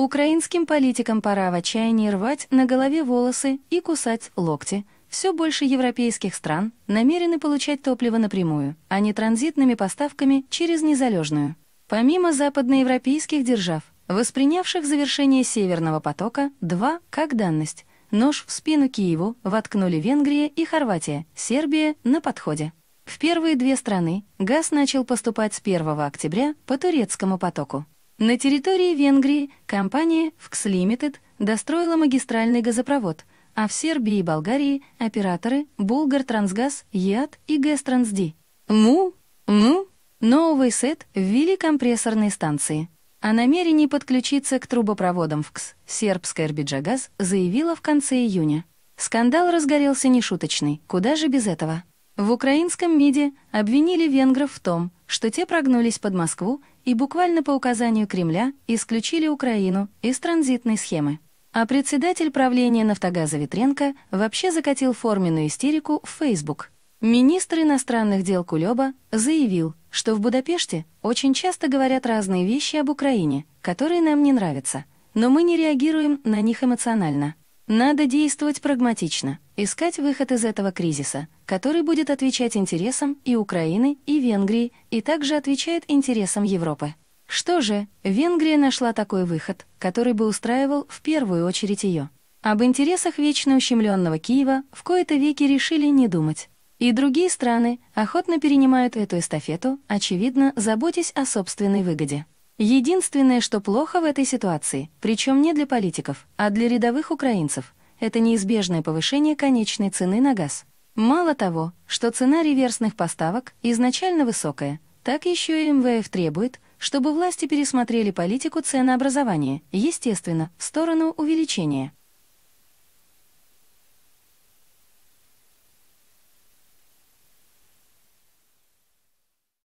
Украинским политикам пора в отчаянии рвать на голове волосы и кусать локти. Все больше европейских стран намерены получать топливо напрямую, а не транзитными поставками через незалежную. Помимо западноевропейских держав, воспринявших завершение Северного потока-2 как данность, нож в спину Киеву воткнули Венгрия и Хорватия, Сербия на подходе. В первые две страны газ начал поступать с 1 октября по турецкому потоку. На территории Венгрии компания Fx Limited достроила магистральный газопровод, а в Сербии и Болгарии операторы Булгартрансгаз, ЯД и Гэстрансди. Му, му, новый сет ввели компрессорные станции. О намерении подключиться к трубопроводам ВКС сербская Эрбиджагаз заявила в конце июня. Скандал разгорелся нешуточный, куда же без этого. В украинском МИДе обвинили венгров в том, что те прогнулись под Москву и буквально по указанию Кремля исключили Украину из транзитной схемы. А председатель правления «Нафтогаза» Витренко вообще закатил форменную истерику в Facebook. Министр иностранных дел Кулеба заявил, что в Будапеште очень часто говорят разные вещи об Украине, которые нам не нравятся, но мы не реагируем на них эмоционально. Надо действовать прагматично, искать выход из этого кризиса, который будет отвечать интересам и Украины, и Венгрии, и также отвечает интересам Европы. Что же, Венгрия нашла такой выход, который бы устраивал в первую очередь ее. Об интересах вечно ущемленного Киева в кои-то веки решили не думать. И другие страны охотно перенимают эту эстафету, очевидно, заботясь о собственной выгоде. Единственное, что плохо в этой ситуации, причем не для политиков, а для рядовых украинцев, это неизбежное повышение конечной цены на газ. Мало того, что цена реверсных поставок изначально высокая, так еще и МВФ требует, чтобы власти пересмотрели политику ценообразования, естественно, в сторону увеличения.